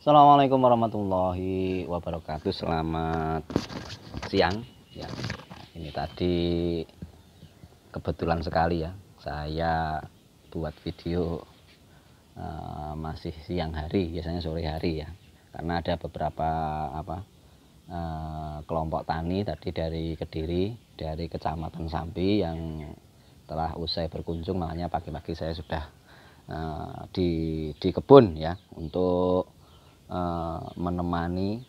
Assalamualaikum warahmatullahi wabarakatuh. Selamat siang. Ya, ini tadi kebetulan sekali ya, saya buat video uh, masih siang hari, biasanya sore hari ya, karena ada beberapa apa uh, kelompok tani tadi dari kediri, dari kecamatan Sambi yang telah usai berkunjung, makanya pagi-pagi saya sudah uh, di di kebun ya untuk Eh, menemani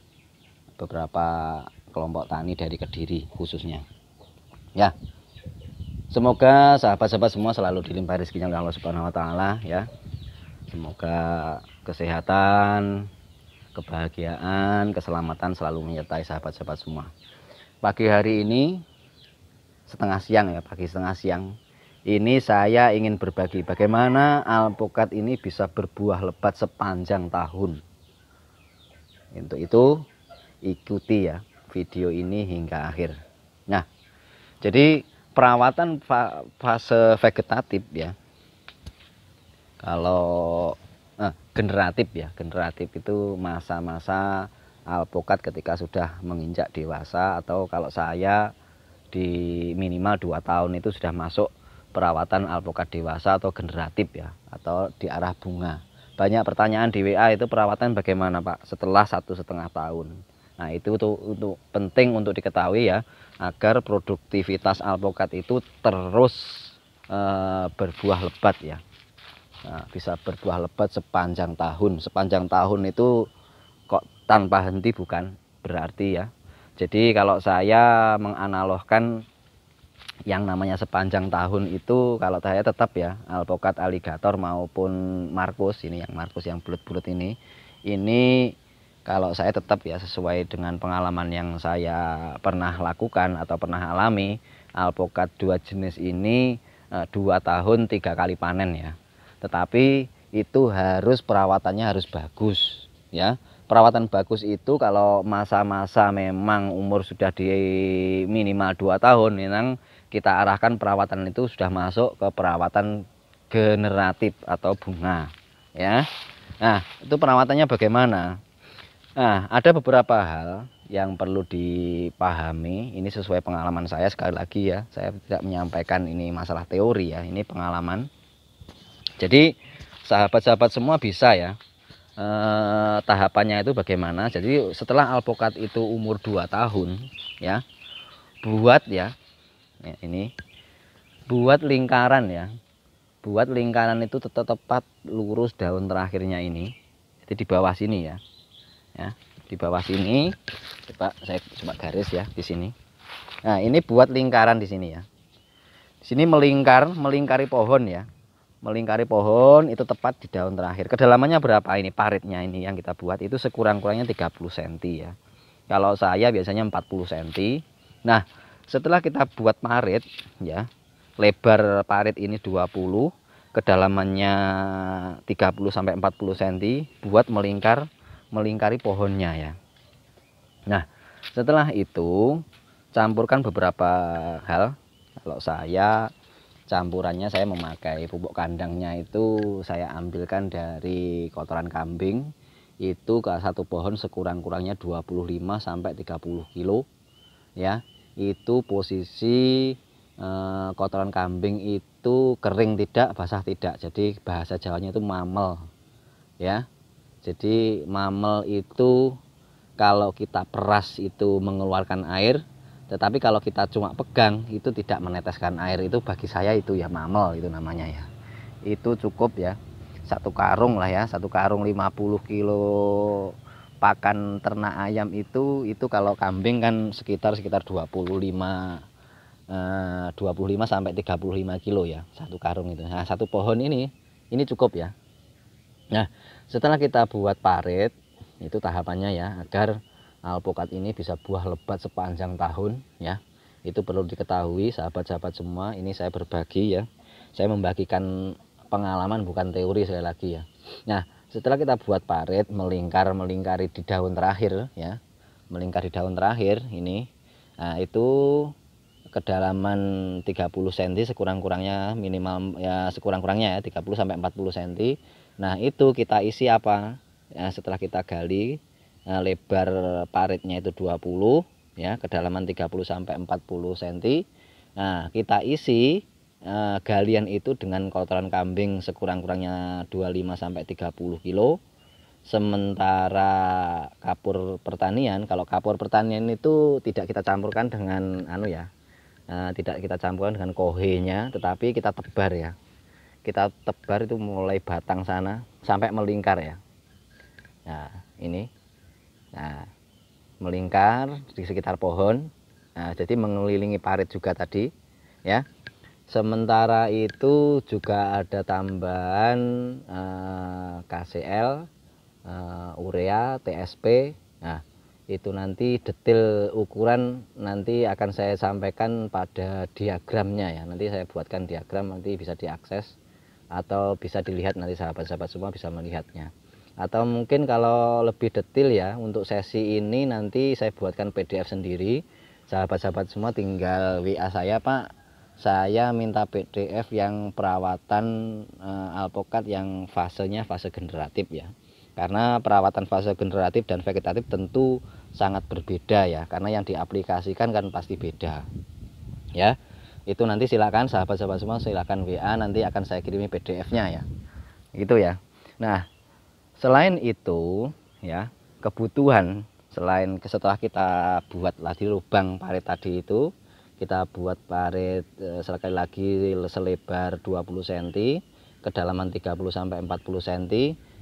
beberapa kelompok tani dari Kediri khususnya. Ya. Semoga sahabat-sahabat semua selalu dilimpahi rezekinya oleh Allah Subhanahu wa taala ya. Semoga kesehatan, kebahagiaan, keselamatan selalu menyertai sahabat-sahabat semua. Pagi hari ini setengah siang ya, pagi setengah siang ini saya ingin berbagi bagaimana alpukat ini bisa berbuah lebat sepanjang tahun. Untuk itu ikuti ya video ini hingga akhir. Nah, jadi perawatan fase vegetatif ya. Kalau eh, generatif ya, generatif itu masa-masa alpukat ketika sudah menginjak dewasa atau kalau saya di minimal 2 tahun itu sudah masuk perawatan alpukat dewasa atau generatif ya atau di arah bunga banyak pertanyaan di WA itu perawatan bagaimana Pak setelah satu setengah tahun. Nah itu tuh untuk penting untuk diketahui ya agar produktivitas alpukat itu terus e, berbuah lebat ya. Nah, bisa berbuah lebat sepanjang tahun. Sepanjang tahun itu kok tanpa henti bukan berarti ya. Jadi kalau saya menganalogkan yang namanya sepanjang tahun itu kalau saya tetap ya alpokat aligator maupun markus ini yang markus yang bulut bulut ini ini kalau saya tetap ya sesuai dengan pengalaman yang saya pernah lakukan atau pernah alami alpokat dua jenis ini eh, dua tahun tiga kali panen ya tetapi itu harus perawatannya harus bagus ya perawatan bagus itu kalau masa-masa memang umur sudah di minimal 2 tahun memang kita arahkan perawatan itu sudah masuk ke perawatan generatif atau bunga ya nah itu perawatannya bagaimana nah ada beberapa hal yang perlu dipahami ini sesuai pengalaman saya sekali lagi ya saya tidak menyampaikan ini masalah teori ya ini pengalaman jadi sahabat-sahabat semua bisa ya Eh, tahapannya itu bagaimana. Jadi setelah alpukat itu umur 2 tahun ya. Buat ya, ya. Ini buat lingkaran ya. Buat lingkaran itu tetap tepat lurus daun terakhirnya ini. Jadi di bawah sini ya. Ya, di bawah sini. Coba saya coba garis ya di sini. Nah, ini buat lingkaran di sini ya. Di sini melingkar, melingkari pohon ya melingkari pohon itu tepat di daun terakhir. Kedalamannya berapa ini paritnya ini yang kita buat itu sekurang-kurangnya 30 cm ya. Kalau saya biasanya 40 cm. Nah, setelah kita buat parit ya, lebar parit ini 20, kedalamannya 30 sampai 40 cm buat melingkar melingkari pohonnya ya. Nah, setelah itu campurkan beberapa hal. Kalau saya campurannya saya memakai pupuk kandangnya itu saya ambilkan dari kotoran kambing itu ke satu pohon sekurang-kurangnya 25 sampai 30 kilo ya itu posisi e, kotoran kambing itu kering tidak basah tidak jadi bahasa Jawanya itu mamel ya jadi mamel itu kalau kita peras itu mengeluarkan air tetapi kalau kita cuma pegang itu tidak meneteskan air itu bagi saya itu ya mamel itu namanya ya. Itu cukup ya. Satu karung lah ya, satu karung 50 kilo pakan ternak ayam itu itu kalau kambing kan sekitar sekitar 25 25 eh, sampai 35 kilo ya satu karung itu. Nah, satu pohon ini ini cukup ya. Nah, setelah kita buat parit itu tahapannya ya agar alpukat ini bisa buah lebat sepanjang tahun ya itu perlu diketahui sahabat-sahabat semua ini saya berbagi ya saya membagikan pengalaman bukan teori sekali lagi ya nah setelah kita buat parit melingkar melingkari di daun terakhir ya melingkar di daun terakhir ini nah, itu kedalaman 30 cm sekurang-kurangnya minimal ya sekurang-kurangnya ya 30 sampai 40 cm nah itu kita isi apa ya, setelah kita gali Eh, lebar paritnya itu 20 ya kedalaman 30 sampai 40 cm nah kita isi eh, galian itu dengan kotoran kambing sekurang-kurangnya 25 sampai 30 kilo sementara kapur pertanian kalau kapur pertanian itu tidak kita campurkan dengan anu ya eh, tidak kita campurkan dengan kohenya tetapi kita tebar ya kita tebar itu mulai batang sana sampai melingkar ya nah ini Nah, melingkar di sekitar pohon. Nah, jadi mengelilingi parit juga tadi, ya. Sementara itu juga ada tambahan eh, KCL, eh, urea, TSP. Nah, itu nanti detail ukuran nanti akan saya sampaikan pada diagramnya ya. Nanti saya buatkan diagram nanti bisa diakses atau bisa dilihat nanti sahabat-sahabat semua bisa melihatnya atau mungkin kalau lebih detail ya untuk sesi ini nanti saya buatkan PDF sendiri sahabat-sahabat semua tinggal WA saya Pak saya minta PDF yang perawatan uh, eh, alpokat yang fasenya fase generatif ya karena perawatan fase generatif dan vegetatif tentu sangat berbeda ya karena yang diaplikasikan kan pasti beda ya itu nanti silakan sahabat-sahabat semua silakan WA nanti akan saya kirimi PDF-nya ya gitu ya nah Selain itu, ya, kebutuhan selain setelah kita buat lagi lubang parit tadi itu, kita buat parit eh, sekali lagi selebar 20 cm, kedalaman 30 sampai 40 cm.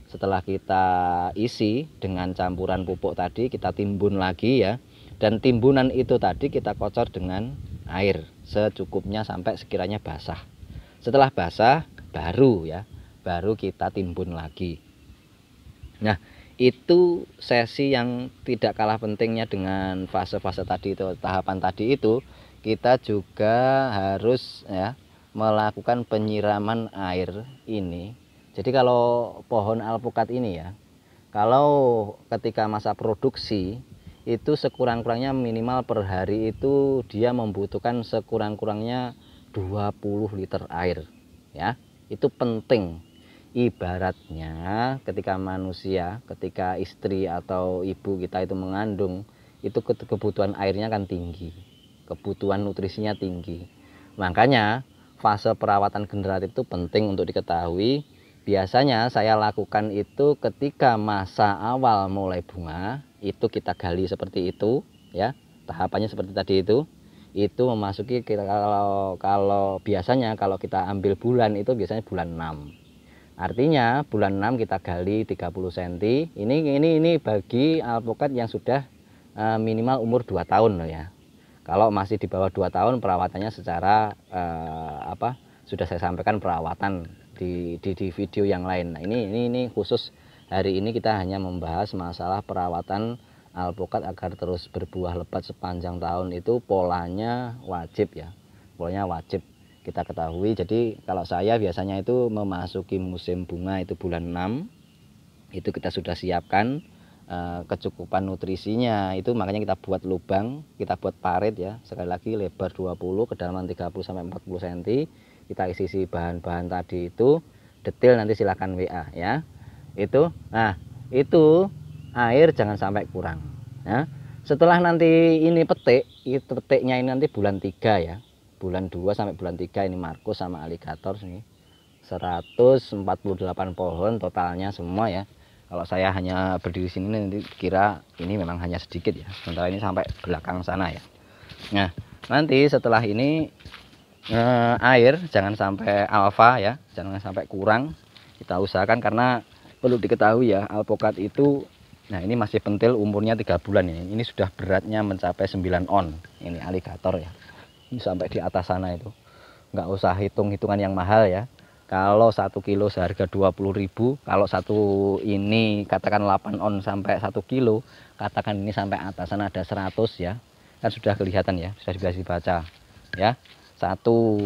Setelah kita isi dengan campuran pupuk tadi, kita timbun lagi ya. Dan timbunan itu tadi kita kocor dengan air secukupnya sampai sekiranya basah. Setelah basah baru ya, baru kita timbun lagi. Nah, itu sesi yang tidak kalah pentingnya dengan fase-fase tadi itu, tahapan tadi itu, kita juga harus ya melakukan penyiraman air ini. Jadi kalau pohon alpukat ini ya, kalau ketika masa produksi itu sekurang-kurangnya minimal per hari itu dia membutuhkan sekurang-kurangnya 20 liter air ya. Itu penting ibaratnya ketika manusia ketika istri atau ibu kita itu mengandung itu kebutuhan airnya kan tinggi kebutuhan nutrisinya tinggi makanya fase perawatan generatif itu penting untuk diketahui biasanya saya lakukan itu ketika masa awal mulai bunga itu kita gali seperti itu ya tahapannya seperti tadi itu itu memasuki kita kalau kalau biasanya kalau kita ambil bulan itu biasanya bulan 6 Artinya bulan 6 kita gali 30 cm. Ini ini ini bagi alpukat yang sudah eh, minimal umur 2 tahun loh ya. Kalau masih di bawah 2 tahun perawatannya secara eh, apa? Sudah saya sampaikan perawatan di, di di video yang lain. Nah, ini ini ini khusus hari ini kita hanya membahas masalah perawatan alpukat agar terus berbuah lebat sepanjang tahun itu polanya wajib ya. Polanya wajib kita ketahui. Jadi kalau saya biasanya itu memasuki musim bunga itu bulan 6 itu kita sudah siapkan uh, kecukupan nutrisinya itu makanya kita buat lubang kita buat parit ya sekali lagi lebar 20 kedalaman 30 sampai 40 cm kita isi, -isi bahan-bahan tadi itu detail nanti silahkan WA ya itu nah itu air jangan sampai kurang ya setelah nanti ini petik itu petiknya ini nanti bulan 3 ya bulan 2 sampai bulan 3 ini Markus sama alligator ini 148 pohon totalnya semua ya kalau saya hanya berdiri sini nanti kira ini memang hanya sedikit ya sementara ini sampai belakang sana ya nah nanti setelah ini eh, air jangan sampai alfa ya jangan sampai kurang kita usahakan karena perlu diketahui ya alpokat itu nah ini masih pentil umurnya tiga bulan ini ini sudah beratnya mencapai 9 on ini alligator ya sampai di atas sana itu nggak usah hitung-hitungan yang mahal ya kalau satu kilo seharga 20.000 kalau satu ini katakan 8 on sampai satu kilo katakan ini sampai atas sana ada 100 ya kan sudah kelihatan ya sudah bisa dibaca ya satu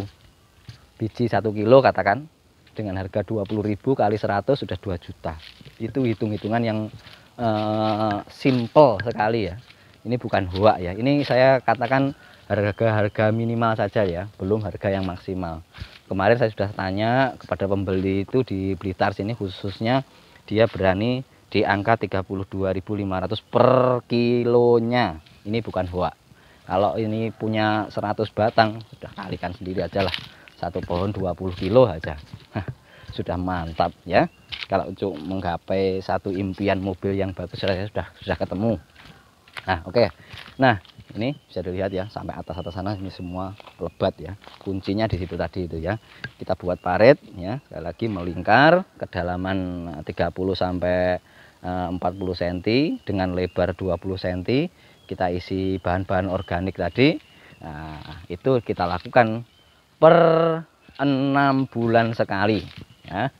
biji satu kilo katakan dengan harga 20.000 kali 100 sudah 2 juta itu hitung-hitungan yang uh, simple sekali ya ini bukan hoak ya ini saya katakan harga-harga minimal saja ya, belum harga yang maksimal. Kemarin saya sudah tanya kepada pembeli itu di Blitar sini khususnya dia berani di angka 32.500 per kilonya. Ini bukan hoa. Kalau ini punya 100 batang sudah kalikan sendiri aja lah. Satu pohon 20 kilo aja. sudah mantap ya. Kalau untuk menggapai satu impian mobil yang bagus saya sudah sudah ketemu. Nah, oke. Okay. Nah, ini bisa dilihat ya sampai atas atas sana ini semua lebat ya. Kuncinya di situ tadi itu ya. Kita buat parit ya, sekali lagi melingkar kedalaman 30 eh, sampai 40 eh, cm dengan lebar 20 cm. Kita isi bahan-bahan organik tadi. Nah, itu kita lakukan per 6 bulan sekali ya.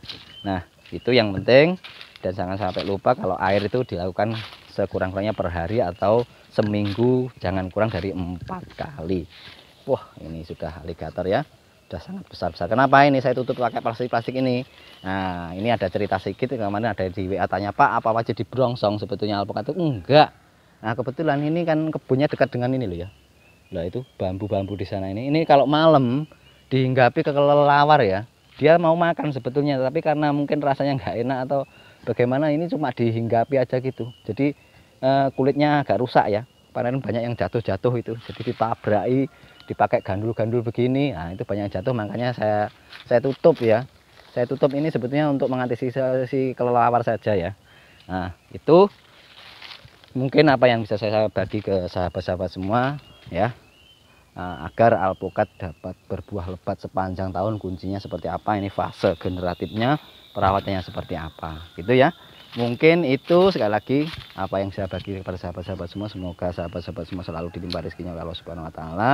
Nah, itu yang penting dan jangan sampai lupa kalau air itu dilakukan sekurang-kurangnya per hari atau seminggu jangan kurang dari empat kali wah ini sudah aligator ya sudah sangat besar-besar kenapa ini saya tutup pakai plastik-plastik ini nah ini ada cerita sedikit kemarin ada di WA tanya Pak apa wajib di brongsong sebetulnya alpukat itu enggak nah kebetulan ini kan kebunnya dekat dengan ini loh ya lah itu bambu-bambu di sana ini ini kalau malam dihinggapi ke kelelawar ya dia mau makan sebetulnya tapi karena mungkin rasanya enggak enak atau bagaimana ini cuma dihinggapi aja gitu jadi uh, kulitnya agak rusak ya panen banyak yang jatuh-jatuh itu jadi ditabrai dipakai gandul-gandul begini nah itu banyak yang jatuh makanya saya saya tutup ya saya tutup ini sebetulnya untuk mengantisipasi kelelawar saja ya nah itu mungkin apa yang bisa saya bagi ke sahabat-sahabat semua ya Eh, agar alpukat dapat berbuah lebat sepanjang tahun kuncinya seperti apa ini fase generatifnya perawatannya seperti apa gitu ya mungkin itu sekali lagi apa yang saya bagi kepada sahabat-sahabat semua semoga sahabat-sahabat semua selalu dilimpah rezekinya oleh Allah Subhanahu wa taala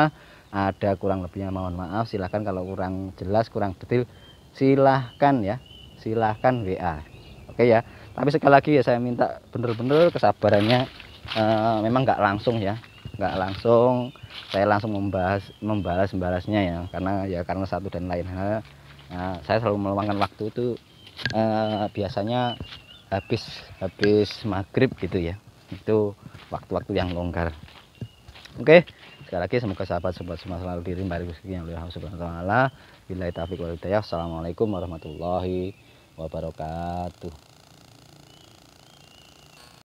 ada kurang lebihnya mohon maaf silahkan kalau kurang jelas kurang detail silahkan ya silahkan WA oke ya tapi sekali lagi ya saya minta bener-bener kesabarannya e, memang nggak langsung ya nggak langsung saya langsung membahas membalas membalasnya ya karena ya karena satu dan lain hal nah, saya selalu meluangkan waktu itu eh, biasanya habis habis maghrib gitu ya itu waktu-waktu yang longgar oke sekali lagi semoga sahabat sobat semua selalu dilimpari rezeki yang lebih, subhanahu wa taala wal hidayah assalamualaikum warahmatullahi wabarakatuh